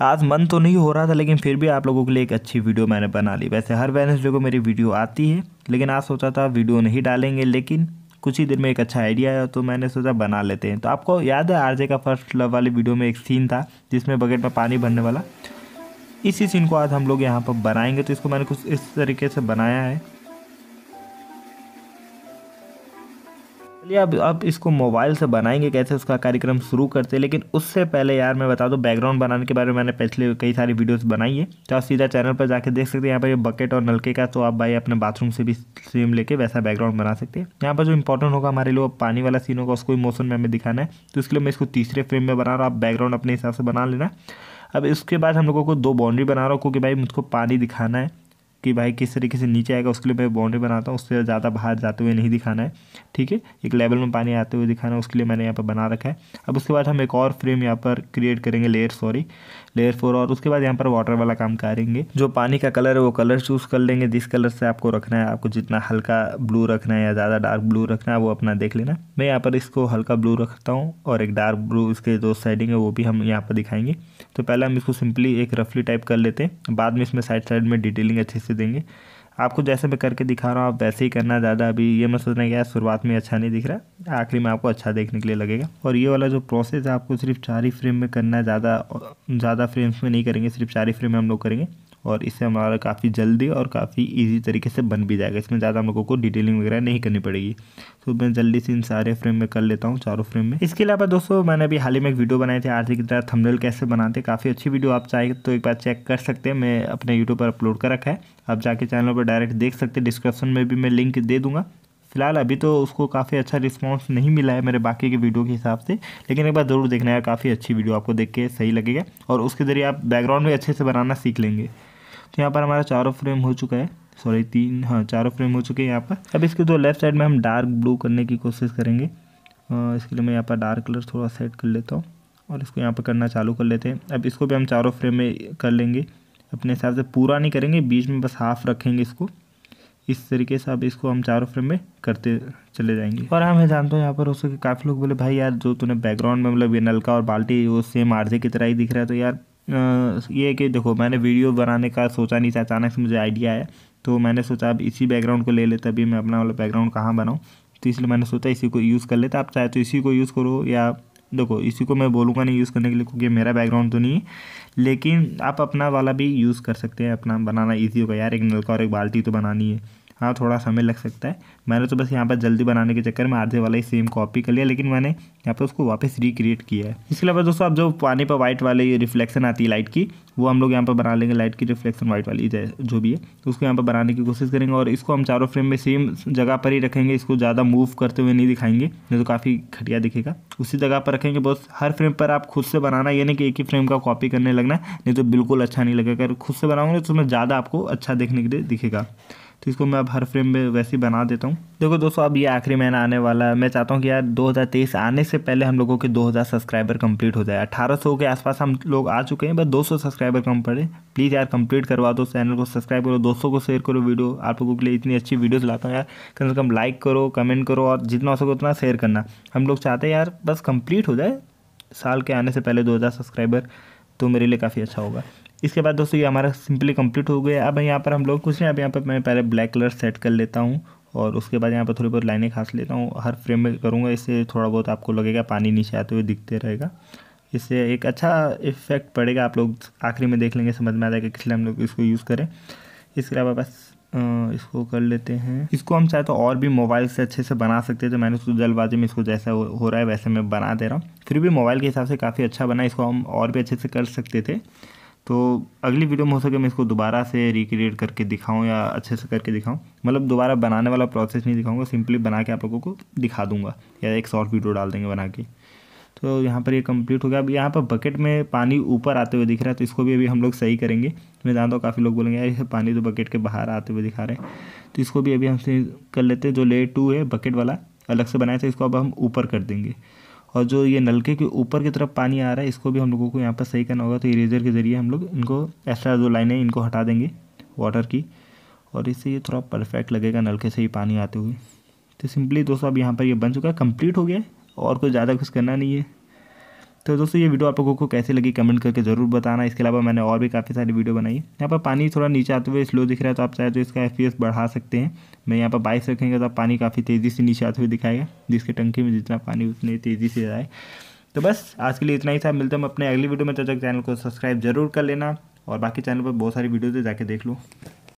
आज मन तो नहीं हो रहा था लेकिन फिर भी आप लोगों के लिए एक अच्छी वीडियो मैंने बना ली वैसे हर वेनसडे को मेरी वीडियो आती है लेकिन आज सोचा था वीडियो नहीं डालेंगे लेकिन कुछ ही देर में एक अच्छा आइडिया आया तो मैंने सोचा बना लेते हैं तो आपको याद है आरजे का फर्स्ट लव वाली वीडियो में एक सीन था जिसमें बकेट में पानी भरने वाला इसी सीन को आज हम लोग यहाँ पर बनाएंगे तो इसको मैंने कुछ इस तरीके से बनाया है चलिए अब आप इसको मोबाइल से बनाएंगे कैसे उसका कार्यक्रम शुरू करते हैं लेकिन उससे पहले यार मैं बता दूँ बैकग्राउंड बनाने के बारे में मैंने पिछले कई सारी वीडियोस बनाई है तो आप सीधा चैनल पर जाकर देख सकते हैं यहाँ पर ये बकेट और नलके का तो आप भाई अपने बाथरूम से भी सेम लेके वैसा बैकग्राउंड बना सकते हैं यहाँ पर जो इंपॉर्टेंट होगा हमारे लिए पानी वाला सीन होगा उसको इमोशन में हमें दिखाना है तो इसके लिए मैं इसको तीसरे फ्रेम में बना रहा हूँ आप बैकग्राउंड अपने हिसाब से बना लेना अब इसके बाद हम लोगों को दो बाउंड्री बना रहा हूँ क्योंकि भाई मुझको पानी दिखाना है कि भाई किस तरीके से नीचे आएगा उसके लिए मैं बाउंड्री बनाता हूँ उससे ज़्यादा बाहर जाते हुए नहीं दिखाना है ठीक है एक लेवल में पानी आते हुए दिखाना है उसके लिए मैंने यहाँ पर बना रखा है अब उसके बाद हम एक और फ्रेम यहाँ पर क्रिएट करेंगे लेयर सॉरी लेयर फोर और उसके बाद यहाँ पर वाटर वाला काम करेंगे जो पानी का कलर है वो कलर चूज़ कर लेंगे जिस कलर से आपको रखना है आपको जितना हल्का ब्लू रखना है या ज़्यादा डार्क ब्लू रखना है वो अपना देख लेना मैं यहाँ पर इसको हल्का ब्लू रखता हूँ और एक डार्क ब्लू इसके जो साइडिंग है वो भी हम यहाँ पर दिखाएंगे तो पहले हम इसको सिंपली एक रफली टाइप कर लेते हैं बाद में इसमें साइड साइड में डिटेलिंग अच्छे से से देंगे आपको जैसे मैं करके दिखा रहा हूँ आप वैसे ही करना ज़्यादा अभी ये मत सोचना कि यार शुरुआत में अच्छा नहीं दिख रहा आखिरी में आपको अच्छा देखने के लिए लगेगा और ये वाला जो प्रोसेस है आपको सिर्फ चार ही फ्रेम में करना है ज़्यादा ज़्यादा फ्रेम्स में नहीं करेंगे सिर्फ चार ही फ्रेम में हम लोग करेंगे और इससे हमारा काफ़ी जल्दी और काफ़ी इजी तरीके से बन भी जाएगा इसमें ज़्यादा हम लोगों को डिटेलिंग वगैरह नहीं करनी पड़ेगी तो मैं जल्दी से इन सारे फ्रेम में कर लेता हूँ चारों फ्रेम में इसके अलावा दोस्तों मैंने अभी हाल ही में एक वीडियो बनाई थी आरती की तरह थंबनेल कैसे बनाते काफ़ी अच्छी वीडियो आप चाहे तो एक बार चेक कर सकते हैं मैं अपने यूट्यूब पर अपलोड कर रखा है आप जाके चैनल पर डायरेक्ट देख सकते हैं डिस्क्रिप्शन में भी मैं लिंक दे दूँगा फिलहाल अभी तो उसको काफ़ी अच्छा रिस्पॉन्स नहीं मिला है मेरे बाकी के वीडियो के हिसाब से लेकिन एक बार ज़रूर देखना है काफ़ी अच्छी वीडियो आपको देख के सही लगेगा और उसके ज़रिए आप बैकग्राउंड भी अच्छे से बनाना सीख लेंगे तो यहाँ पर हमारा चारों फ्रेम हो चुका है सॉरी तीन हाँ चारों फ्रेम हो चुके हैं यहाँ पर अब इसके जो लेफ्ट साइड में हम डार्क ब्लू करने की कोशिश करेंगे इसके लिए मैं यहाँ पर डार्क कलर थोड़ा सेट कर लेता हूँ और इसको यहाँ पर करना चालू कर लेते हैं अब इसको भी हम चारों फ्रेम में कर लेंगे अपने हिसाब से पूरा नहीं करेंगे बीच में बस हाफ रखेंगे इसको इस तरीके से अब इसको हम चारों फ्रेम में करते चले जाएंगे और हाँ मैं जानता हूँ यहाँ पर उसके काफ़ी लोग बोले भाई यार जो तूने बैकग्राउंड में मतलब ये नलका और बाल्टी वो सेम आरजे की तरह ही दिख रहा है तो यार ये कि देखो मैंने वीडियो बनाने का सोचा नहीं था अचानक से मुझे आइडिया आया तो मैंने सोचा अब इसी बैकग्राउंड को ले लेते अभी मैं अपना वाला बैकग्राउंड कहाँ बनाऊँ तो इसलिए मैंने सोचा इसी को यूज़ कर लेते आप चाहे तो इसी को यूज़ करो या देखो इसी को मैं बोलूँगा नहीं यूज़ करने के लिए क्योंकि मेरा बैकग्राउंड तो नहीं है लेकिन आप अपना वाला भी यूज़ कर सकते हैं अपना बनाना ईजी होगा यार एक नलका और एक बाल्टी तो बनानी है हाँ थोड़ा समय लग सकता है मैंने तो बस यहाँ पर जल्दी बनाने के चक्कर में आधे वाला ही सेम कॉपी कर लिया लेकिन मैंने यहाँ पर उसको वापस रिक्रिएट किया है इसके अलावा दोस्तों आप जो पानी पर वाइट वाली रिफ्लेक्शन आती है लाइट की वो हम लोग यहाँ पर बना लेंगे लाइट की रिफ्लेक्शन वाइट वाली जो भी है तो उसको यहाँ पर बनाने की कोशिश करेंगे और इसको हम चारों फ्रेम में सेम जगह पर ही रखेंगे इसको ज़्यादा मूव करते हुए नहीं दिखाएंगे नहीं तो काफ़ी घटिया दिखेगा उसी जगह पर रखेंगे बस हर फ्रेम पर आप खुद से बनाना ये नहीं कि एक ही फ्रेम का कॉपी करने लगना नहीं तो बिल्कुल अच्छा नहीं लगेगा अगर खुद से बनाऊंगे तो उसमें ज़्यादा आपको अच्छा देखने के लिए दिखेगा तो इसको मैं अब हर फ्रेम में वैसे ही बना देता हूँ देखो दोस्तों अब ये आखिरी महीना आने वाला है मैं चाहता हूँ कि यार 2023 आने से पहले हम लोगों के 2000 सब्सक्राइबर कंप्लीट हो जाए 1800 के आसपास हम लोग आ चुके हैं बस 200 सब्सक्राइबर कम पड़े प्लीज़ यार कंप्लीट करवा दो चैनल को सब्सक्राइब करो दोस्तों को शेयर करो वीडियो आप लोगों के लिए इतनी अच्छी वीडियोज़ लाता हूँ यार कम से कम लाइक करो कमेंट करो और जितना हो सके उतना शेयर करना हम लोग चाहते हैं यार बस कंप्लीट हो जाए साल के आने से पहले दो सब्सक्राइबर तो मेरे लिए काफ़ी अच्छा होगा इसके बाद दोस्तों ये हमारा सिंपली कंप्लीट हो गया अब यहाँ पर हम लोग कुछ नहीं अब यहाँ पर मैं पहले ब्लैक कलर सेट कर लेता हूँ और उसके बाद यहाँ पर थोड़ी बहुत लाइनें खास लेता हूँ हर फ्रेम में करूँगा इससे थोड़ा बहुत आपको लगेगा पानी नीचे आते हुए दिखते रहेगा इससे एक अच्छा इफेक्ट पड़ेगा आप लोग आखिरी में देख लेंगे समझ में आ जाएगा किस लिए हम लोग इसको यूज़ करें इसके अलावा बस इसको कर लेते हैं इसको हम चाहे तो और भी मोबाइल से अच्छे से बना सकते हैं तो मैंने उसको जल्दबाजी में इसको जैसा हो, हो रहा है वैसे मैं बना दे रहा हूँ फिर भी मोबाइल के हिसाब से काफ़ी अच्छा बना इसको हम और भी अच्छे से कर सकते थे तो अगली वीडियो में हो सके मैं इसको दोबारा से रिक्रिएट करके दिखाऊं या अच्छे से करके दिखाऊं मतलब दोबारा बनाने वाला प्रोसेस नहीं दिखाऊंगा सिंपली बना के आप लोगों को दिखा दूंगा या एक शॉर्ट वीडियो डाल देंगे बना के तो यहाँ पर ये यह कंप्लीट हो गया अब यहाँ पर बकेट में पानी ऊपर आते हुए दिख रहा है तो इसको भी अभी हम लोग सही करेंगे मैं जानता तो हूँ काफ़ी लोग बोलेंगे यार ये पानी तो बकेट के बाहर आते हुए दिखा रहे हैं तो इसको भी अभी हम कर लेते हैं जो ले टू है बकेट वाला अलग से बनाया था इसको अब हम ऊपर कर देंगे और जो ये नलके के ऊपर की तरफ पानी आ रहा है इसको भी हम लोगों को यहाँ पर सही करना होगा तो इरेजर के ज़रिए हम लोग इनको एक्स्ट्रा जो लाइनें इनको हटा देंगे वाटर की और इससे ये थोड़ा परफेक्ट लगेगा नलके से ही पानी आते हुए तो सिंपली दोस्तों अब यहाँ पर ये बन चुका है कंप्लीट हो गया और कुछ ज़्यादा कुछ करना नहीं है तो दोस्तों ये वीडियो आप लोगों को कैसे लगी कमेंट करके ज़रूर बताना इसके अलावा मैंने और भी काफ़ी सारी वीडियो बनाई यहाँ पर पानी थोड़ा नीचे आते हुए स्लो दिख रहा है तो आप चाहे तो इसका एफ बढ़ा सकते हैं मैं यहाँ पर बाइस रखेंगे तो पानी काफ़ी तेज़ी से नीचे आते हुए दिखाएगा जिसके टंकी में जितना पानी उतनी तेज़ी से जाए तो बस आज के लिए इतना ही था मिलते हम अपने अगली वीडियो में तब तक चैनल को सब्सक्राइब जरूर कर लेना और बाकी चैनल पर बहुत सारी वीडियो जाके देख लूँ